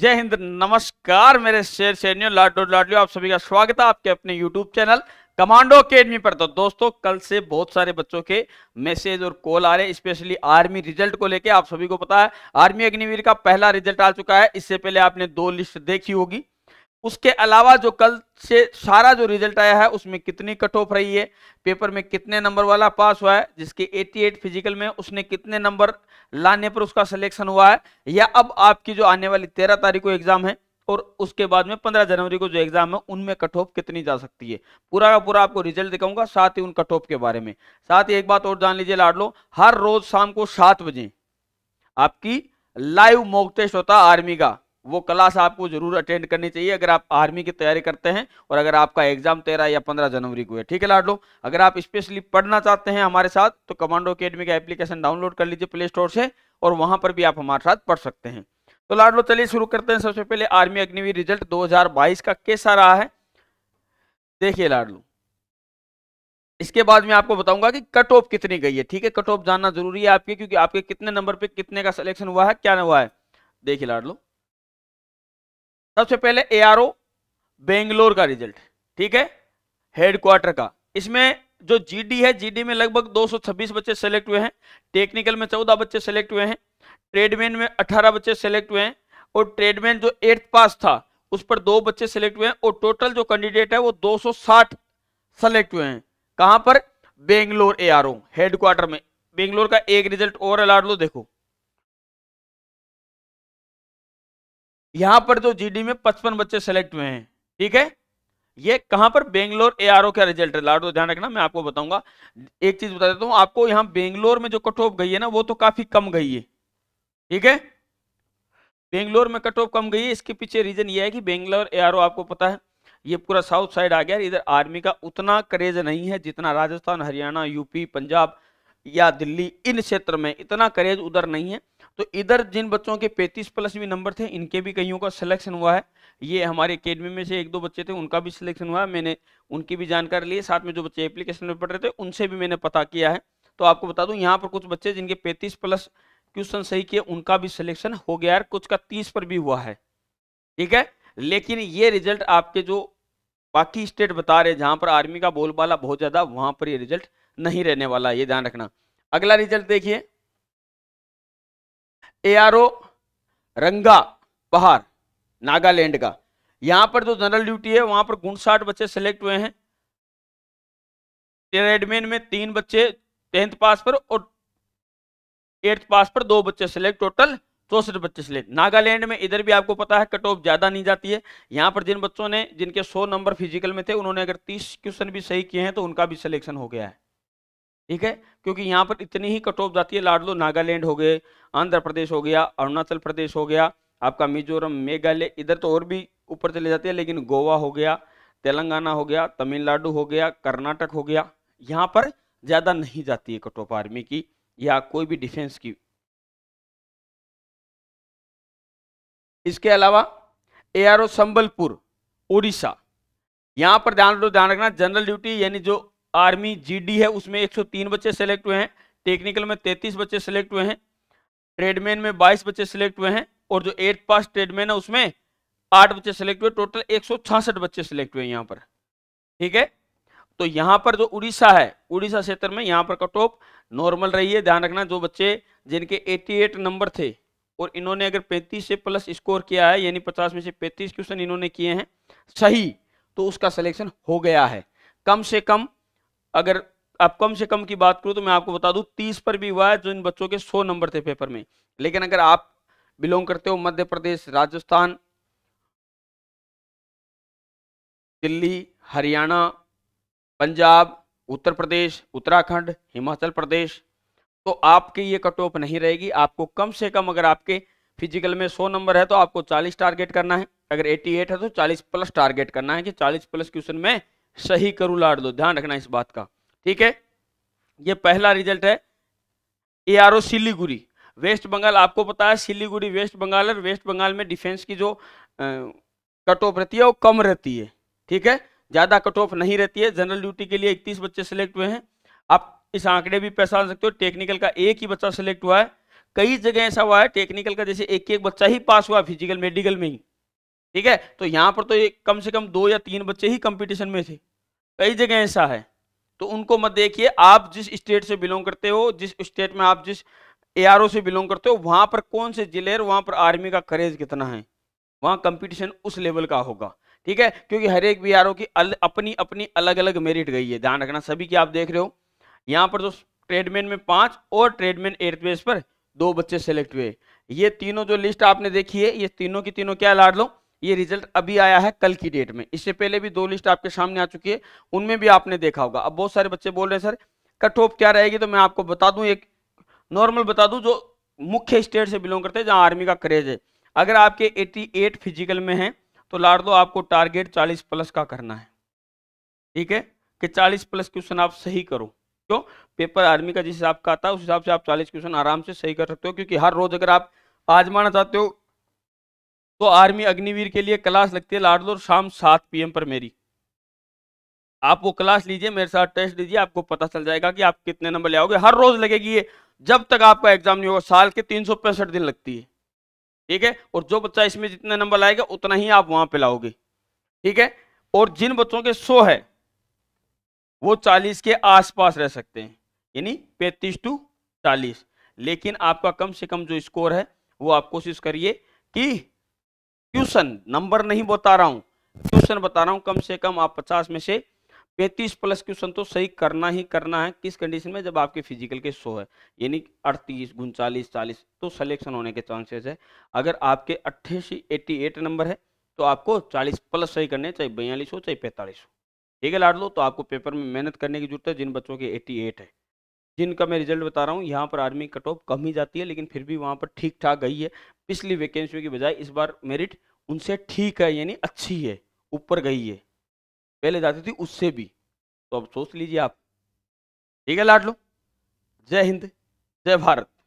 जय हिंद नमस्कार मेरे शेर सैन्य लाडो लाडलियो आप सभी का स्वागत है आपके अपने यूट्यूब चैनल कमांडो अकेडमी पर तो दोस्तों कल से बहुत सारे बच्चों के मैसेज और कॉल आ रहे हैं स्पेशली आर्मी रिजल्ट को लेके आप सभी को पता है आर्मी अग्निवीर का पहला रिजल्ट आ चुका है इससे पहले आपने दो लिस्ट देखी होगी उसके अलावा जो कल से सारा जो रिजल्ट आया है उसमें कितनी कट ऑफ रही है पेपर में कितने नंबर वाला पास हुआ है जिसके 88 फिजिकल में उसने कितने नंबर लाने पर उसका सिलेक्शन हुआ है या अब आपकी जो आने वाली तेरह तारीख को एग्जाम है और उसके बाद में पंद्रह जनवरी को जो एग्जाम है उनमें कट ऑफ कितनी जा सकती है पूरा का पूरा आपको रिजल्ट दिखाऊंगा साथ ही उन कट ऑफ के बारे में साथ ही एक बात और जान लीजिए लाड लो हर रोज शाम को सात बजे आपकी लाइव मोक टेस्ट होता आर्मी का वो क्लास आपको जरूर अटेंड करनी चाहिए अगर आप आर्मी की तैयारी करते हैं और अगर आपका एग्जाम तेरह या पंद्रह जनवरी को है ठीक है लाडलो अगर आप स्पेशली पढ़ना चाहते हैं हमारे साथ तो कमांडो अकेडमी का एप्लीकेशन डाउनलोड कर लीजिए प्ले स्टोर से और वहां पर भी आप हमारे साथ पढ़ सकते हैं तो लाडलो चलिए शुरू करते हैं सबसे पहले आर्मी अग्निवीर रिजल्ट 2022 का कैसा रहा है देखिए लाडलो इसके बाद मैं आपको बताऊंगा कि कट ऑफ कितनी गई है ठीक है कट ऑफ जानना जरूरी है आपके क्योंकि आपके कितने नंबर पे कितने का सिलेक्शन हुआ है क्या हुआ है देखिए लाडलो सबसे पहले एआरओ बेंगलोर का रिजल्ट ठीक है हेडक्वार्टर का इसमें जो जीडी है जीडी में लगभग 226 बच्चे सेलेक्ट हुए हैं टेक्निकल में 14 बच्चे सेलेक्ट हुए हैं ट्रेडमैन में 18 बच्चे सेलेक्ट हुए हैं और ट्रेडमैन जो एट्थ पास था उस पर दो बच्चे सेलेक्ट हुए हैं और टोटल जो कैंडिडेट है वो 260 सेलेक्ट हुए हैं कहां पर बेंगलोर एआरओ हेडक्वार्टर में बेंगलोर का एक रिजल्ट और अलाट लो देखो यहां पर जो जीडी में पचपन बच्चे सेलेक्ट हुए हैं ठीक है ये कहां पर बेंगलोर एआरओ का रिजल्ट है लाडो ध्यान रखना मैं आपको बताऊंगा एक चीज बता देता हूं आपको यहां बेंगलोर में जो कट ऑफ गई है ना वो तो काफी कम गई है ठीक है बेंगलोर में कट ऑफ कम गई है इसके पीछे रीजन ये है कि बेंगलोर एआरओ आपको पता है ये पूरा साउथ साइड आ गया इधर आर्मी का उतना क्रेज नहीं है जितना राजस्थान हरियाणा यूपी पंजाब या दिल्ली इन क्षेत्र में इतना क्रेज उधर नहीं है तो इधर जिन बच्चों के 35 प्लस भी नंबर थे इनके भी कईयों का सिलेक्शन हुआ है ये हमारे अकेडमी में से एक दो बच्चे थे उनका भी सिलेक्शन हुआ है मैंने उनकी भी जानकारी ली साथ में जो बच्चे एप्लीकेशन में पढ़ रहे थे उनसे भी मैंने पता किया है तो आपको बता दूं यहाँ पर कुछ बच्चे जिनके पैंतीस प्लस क्वेश्चन सही किए उनका भी सिलेक्शन हो गया है कुछ का तीस पर भी हुआ है ठीक है लेकिन ये रिजल्ट आपके जो बाकी स्टेट बता रहे जहां पर आर्मी का बोलबाला बहुत ज्यादा वहां पर ये रिजल्ट नहीं रहने वाला ये ध्यान रखना अगला रिजल्ट देखिए एआरओ रंगा बहार नागालैंड का यहां पर जो जनरल ड्यूटी है वहां पर उनसाठ बच्चे सेलेक्ट हुए हैं ट्रेडमेन में तीन बच्चे टेंथ पास पर और एट्थ पास पर दो बच्चे सिलेक्ट टोटल चौसठ बच्चे सिलेक्ट नागालैंड में इधर भी आपको पता है कट ऑफ ज़्यादा नहीं जाती है यहाँ पर जिन बच्चों ने जिनके सौ नंबर फिजिकल में थे उन्होंने अगर तीस क्वेश्चन भी सही किए हैं तो उनका भी सिलेक्शन हो गया है ठीक है क्योंकि यहाँ पर इतनी ही कट ऑफ जाती है लाडलो नागालैंड हो गए आंध्र प्रदेश हो गया अरुणाचल प्रदेश हो गया आपका मिजोरम मेघालय इधर तो और भी ऊपर चले जाते हैं लेकिन गोवा हो गया तेलंगाना हो गया तमिलनाडु हो गया कर्नाटक हो गया यहाँ पर ज़्यादा नहीं जाती है कट ऑफ आर्मी की या कोई भी डिफेंस की इसके अलावा A R O Sambalpur Orissa यहां पर ध्यान ध्यान रखना जनरल ड्यूटी यानी जो आर्मी जीडी है उसमें 103 बच्चे सेलेक्ट हुए हैं टेक्निकल में 33 बच्चे सेलेक्ट हुए हैं ट्रेडमैन में 22 बच्चे सेलेक्ट हुए हैं और जो एट पास ट्रेडमैन है उसमें आठ बच्चे सेलेक्ट हुए टोटल एक बच्चे सेलेक्ट हुए यहाँ पर ठीक है तो यहाँ पर जो उड़ीसा है उड़ीसा क्षेत्र में यहाँ पर कट ऑफ नॉर्मल रही है ध्यान रखना जो बच्चे जिनके 88 नंबर थे और इन्होंने अगर 35 से प्लस स्कोर किया है यानी 50 में से 35 क्वेश्चन इन्होंने किए हैं सही तो उसका सिलेक्शन हो गया है कम से कम अगर आप कम से कम की बात करूँ तो मैं आपको बता दूँ तीस पर भी हुआ है जो इन बच्चों के सौ नंबर थे पेपर में लेकिन अगर आप बिलोंग करते हो मध्य प्रदेश राजस्थान दिल्ली हरियाणा पंजाब उत्तर प्रदेश उत्तराखंड हिमाचल प्रदेश तो आपके ये कट ऑफ नहीं रहेगी आपको कम से कम अगर आपके फिजिकल में 100 नंबर है तो आपको 40 टारगेट करना है अगर 88 है तो 40 प्लस टारगेट करना है कि 40 प्लस क्वेश्चन में सही करूँ लाड़ दो ध्यान रखना इस बात का ठीक है ये पहला रिजल्ट है A R O Siliguri West Bengal आपको पता है सिलीगुड़ी वेस्ट बंगाल और वेस्ट बंगाल में डिफेंस की जो कट ऑफ रहती है वो कम रहती है ठीक है ज़्यादा कट ऑफ नहीं रहती है जनरल ड्यूटी के लिए इकतीस बच्चे सेलेक्ट हुए हैं आप इस आंकड़े भी पहचान सकते हो टेक्निकल का एक ही बच्चा सेलेक्ट हुआ है कई जगह ऐसा हुआ है टेक्निकल का जैसे एक एक बच्चा ही पास हुआ फिजिकल मेडिकल में ही ठीक है तो यहाँ पर तो ये कम से कम दो या तीन बच्चे ही कंपटीशन में थे कई जगह ऐसा है तो उनको मत देखिए आप जिस स्टेट से बिलोंग करते हो जिस स्टेट में आप जिस ए से बिलोंग करते हो वहाँ पर कौन से जिले और वहाँ पर आर्मी का करेज कितना है वहाँ कंपटीशन उस लेवल का होगा ठीक है क्योंकि हर एक बी की अल, अपनी अपनी अलग अलग मेरिट गई है ध्यान रखना सभी की आप देख रहे हो यहाँ पर तो ट्रेडमैन में पाँच और ट्रेडमैन एयरबेस पर दो बच्चे सेलेक्ट हुए ये तीनों जो लिस्ट आपने देखी है ये तीनों की तीनों क्या लाड लो ये रिजल्ट अभी आया है कल की डेट में इससे पहले भी दो लिस्ट आपके सामने आ चुकी है उनमें भी आपने देखा होगा अब बहुत सारे बच्चे बोल रहे हैं सर कट ऑफ क्या रहेगी तो मैं आपको बता दूं एक नॉर्मल बता दूं जो मुख्य स्टेट से बिलोंग करते हैं जहां आर्मी का क्रेज है अगर आपके 88 फिजिकल में है तो लाड़ दो आपको टारगेट 40 प्लस का करना है ठीक है कि 40 प्लस क्वेश्चन आप सही करो क्यों पेपर आर्मी का जिस हिसाब का आता है उस हिसाब से आप 40 क्वेश्चन आराम से सही कर सकते हो क्योंकि हर रोज अगर आप आजमाना चाहते हो तो आर्मी अग्निवीर के लिए क्लास लगती है लाडलोर शाम सात पीएम पर मेरी आप वो क्लास लीजिए मेरे साथ टेस्ट दीजिए आपको पता चल जाएगा कि आप कितने नंबर ले आओगे हर रोज लगेगी ये जब तक आपका एग्जाम नहीं होगा साल के तीन दिन लगती है ठीक है और जो बच्चा इसमें जितने नंबर लाएगा उतना ही आप वहां पर लाओगे ठीक है और जिन बच्चों के सो है वो चालीस के आसपास रह सकते हैं यानी पैंतीस टू चालीस लेकिन आपका कम से कम जो स्कोर है वो आप कोशिश करिए कि ट्यूशन नंबर नहीं बता रहा हूँ क्वेश्चन बता रहा हूँ कम से कम आप पचास में से पैंतीस प्लस क्वेश्चन तो सही करना ही करना है किस कंडीशन में जब आपके फिजिकल के सो है यानी अड़तीस उनचालीस चालीस तो सिलेक्शन होने के चांसेस है अगर आपके अट्ठासी एट्टी एट नंबर है तो आपको चालीस प्लस सही करने चाहे बयालीस हो चाहे पैंतालीस हो ठीक है लाड लो तो आपको पेपर में मेहनत करने की जरूरत है जिन बच्चों के एट्टी एट है जिनका मैं रिजल्ट बता रहा हूँ यहाँ पर आर्मी कट ऑफ कम ही जाती है लेकिन फिर भी वहाँ पर ठीक ठाक गई है पिछली वैकेंसी की बजाय इस बार मेरिट उनसे ठीक है यानी अच्छी है ऊपर गई है पहले जाती थी उससे भी तो अब सोच लीजिए आप ठीक है लाड लो जय हिंद जय भारत